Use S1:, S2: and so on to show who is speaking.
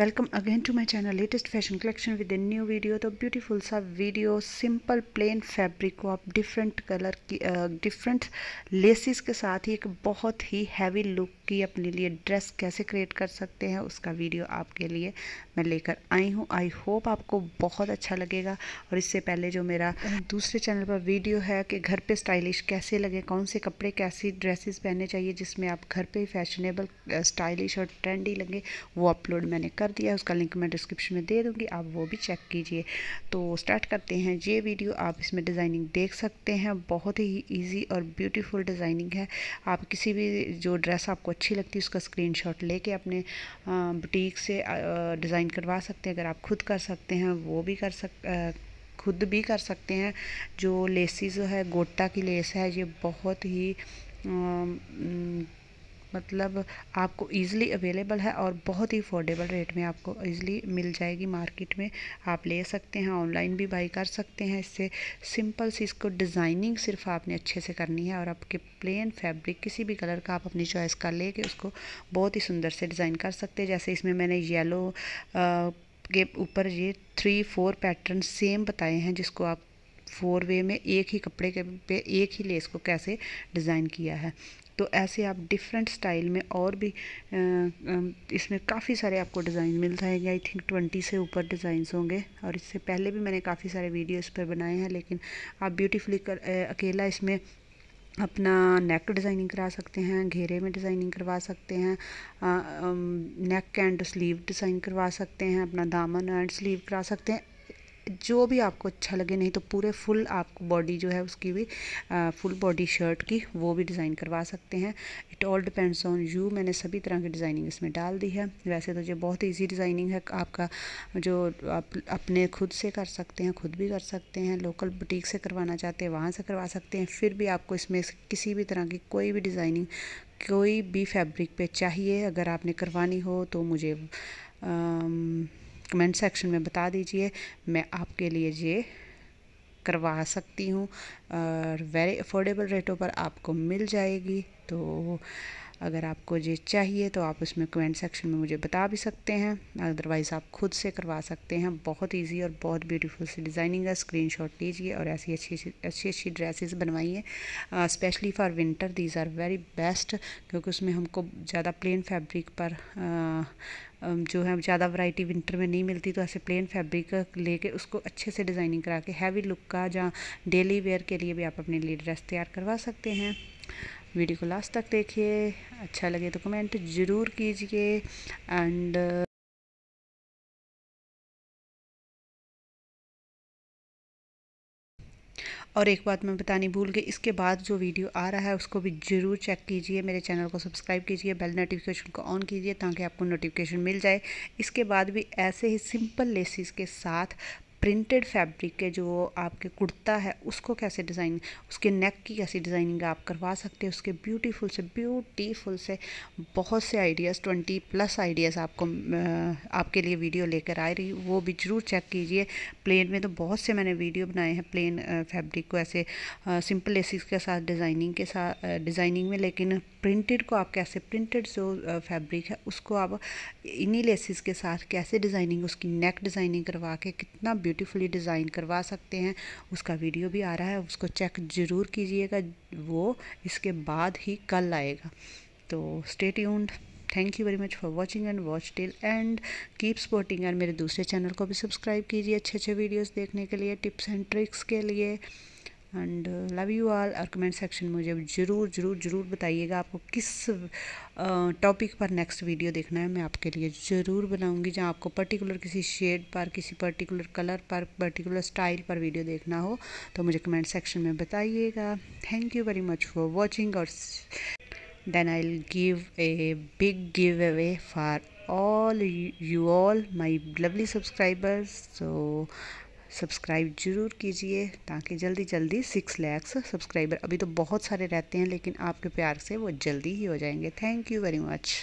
S1: welcome again to my channel latest fashion collection with a new video तो beautiful सा video simple plain fabric को आप different colour की different laces के साथ ही एक बहुत ही हैवी लुक की अपने लिए ड्रेस कैसे क्रिएट कर सकते हैं उसका वीडियो आपके लिए मैं लेकर आई हूँ आई होप आपको बहुत अच्छा लगेगा और इससे पहले जो मेरा दूसरे चैनल पर वीडियो है कि घर पर स्टाइलिश कैसे लगे कौन से कपड़े कैसी ड्रेसेस पहनने चाहिए जिसमें आप घर ही फैशनेबल स्टाइलिश uh, और ट्रेंडी लगे वो अपलोड मैंने कर कर दिया उसका लिंक मैं डिस्क्रिप्शन में दे दूँगी आप वो भी चेक कीजिए तो स्टार्ट करते हैं ये वीडियो आप इसमें डिज़ाइनिंग देख सकते हैं बहुत ही ईजी और ब्यूटीफुल डिज़ाइनिंग है आप किसी भी जो ड्रेस आपको अच्छी लगती है उसका स्क्रीन शॉट लेके अपने बुटीक से डिज़ाइन करवा सकते हैं अगर आप खुद कर सकते हैं वो भी कर सक खुद भी कर सकते हैं जो लेसिस है गोटा की लेस है ये बहुत ही मतलब आपको ईज़िली अवेलेबल है और बहुत ही अफोर्डेबल रेट में आपको ईज़िली मिल जाएगी मार्केट में आप ले सकते हैं ऑनलाइन भी बाई कर सकते हैं इससे सिंपल सी इसको डिज़ाइनिंग सिर्फ आपने अच्छे से करनी है और आपके प्लेन फैब्रिक किसी भी कलर का आप अपनी चॉइस का ले के उसको बहुत ही सुंदर से डिज़ाइन कर सकते हैं जैसे इसमें मैंने येलो के ऊपर ये थ्री फोर पैटर्न सेम बताए हैं जिसको आप फोर वे में एक ही कपड़े के पे एक ही लेस को कैसे डिज़ाइन किया है तो ऐसे आप डिफरेंट स्टाइल में और भी इसमें काफ़ी सारे आपको डिज़ाइन मिल जाएंगे आई थिंक ट्वेंटी से ऊपर डिज़ाइंस होंगे और इससे पहले भी मैंने काफ़ी सारे वीडियो इस पर बनाए हैं लेकिन आप ब्यूटीफुली कर अकेला इसमें अपना नेक डिज़ाइनिंग करा सकते हैं घेरे में डिज़ाइनिंग करवा सकते हैं नेक एंड स्लीव डिज़ाइन करवा सकते हैं अपना दामन एंड स्लीव करा सकते हैं जो भी आपको अच्छा लगे नहीं तो पूरे फुल आपको बॉडी जो है उसकी भी आ, फुल बॉडी शर्ट की वो भी डिज़ाइन करवा सकते हैं it all depends on you मैंने सभी तरह की डिज़ाइनिंग इसमें डाल दी है वैसे तो ये बहुत ईजी डिज़ाइनिंग है आपका जो आप अपने खुद से कर सकते हैं खुद भी कर सकते हैं लोकल बुटीक से करवाना चाहते हैं वहाँ से करवा सकते हैं फिर भी आपको इसमें किसी भी तरह की कोई भी डिज़ाइनिंग कोई भी फैब्रिक पे चाहिए अगर आपने करवानी हो तो मुझे आम, कमेंट सेक्शन में बता दीजिए मैं आपके लिए ये करवा सकती हूँ और वेरी अफोर्डेबल रेटों पर आपको मिल जाएगी तो अगर आपको ये चाहिए तो आप उसमें कमेंट सेक्शन में मुझे बता भी सकते हैं अदरवाइज़ आप खुद से करवा सकते हैं बहुत इजी और बहुत ब्यूटीफुल सी डिज़ाइनिंग है स्क्रीन शॉट लीजिए और ऐसी अच्छी अच्छी अच्छी ड्रेसेस बनवाइए specially for winter these are very best क्योंकि उसमें हमको ज़्यादा प्लेन फैब्रिक पर आ, uh, um, जो है ज़्यादा वैरायटी विंटर में नहीं मिलती तो ऐसे प्लेन फैब्रिक लेके उसको अच्छे से डिज़ाइनिंग करा के हैवी लुक का जहाँ डेली वेयर के लिए भी आप अपने लिए ड्रेस तैयार करवा सकते हैं वीडियो को लास्ट तक देखिए अच्छा लगे तो कमेंट ज़रूर कीजिए एंड और एक बात मैं बतानी भूल गई इसके बाद जो वीडियो आ रहा है उसको भी ज़रूर चेक कीजिए मेरे चैनल को सब्सक्राइब कीजिए बेल नोटिफिकेशन को ऑन कीजिए ताकि आपको नोटिफिकेशन मिल जाए इसके बाद भी ऐसे ही सिंपल लेसिस के साथ प्रिंटेड फैब्रिक के जो आपके कुर्ता है उसको कैसे डिज़ाइन उसके नेक की कैसी डिज़ाइनिंग आप करवा सकते हैं उसके ब्यूटीफुल से ब्यूटीफुल से बहुत से आइडियाज़ ट्वेंटी प्लस आइडियाज़ आपको आपके लिए वीडियो लेकर आ रही वो भी ज़रूर चेक कीजिए प्लेन में तो बहुत से मैंने वीडियो बनाए हैं प्लेन फैब्रिक को ऐसे सिंपल एसिस के साथ डिज़ाइनिंग के साथ डिज़ाइनिंग में लेकिन प्रिंटेड को आप कैसे प्रिंटेड जो फैब्रिक है उसको आप इन्हीं लेसिस के साथ कैसे डिज़ाइनिंग उसकी नेक डिज़ाइनिंग करवा के कितना ब्यूटीफुली डिज़ाइन करवा सकते हैं उसका वीडियो भी आ रहा है उसको चेक ज़रूर कीजिएगा वो इसके बाद ही कल आएगा तो stay tuned thank you very much for watching and watch till end keep supporting and मेरे दूसरे चैनल को भी सब्सक्राइब कीजिए अच्छे अच्छे वीडियोज़ देखने के लिए टिप्स एंड ट्रिक्स के लिए एंड लव यू ऑल और कमेंट सेक्शन मुझे ज़रूर ज़रूर ज़रूर बताइएगा आपको किस टॉपिक uh, पर नेक्स्ट वीडियो देखना है मैं आपके लिए ज़रूर बनाऊंगी जहां आपको पर्टिकुलर किसी शेड पर किसी पर्टिकुलर कलर पर पर्टिकुलर स्टाइल पर वीडियो देखना हो तो मुझे कमेंट सेक्शन में बताइएगा thank you very much for watching और I give a big giveaway for all you all my lovely subscribers so subscribe जरूर कीजिए ताकि जल्दी जल्दी सिक्स लैक्स सब्सक्राइबर अभी तो बहुत सारे रहते हैं लेकिन आपके प्यार से वो जल्दी ही हो जाएंगे थैंक यू वेरी मच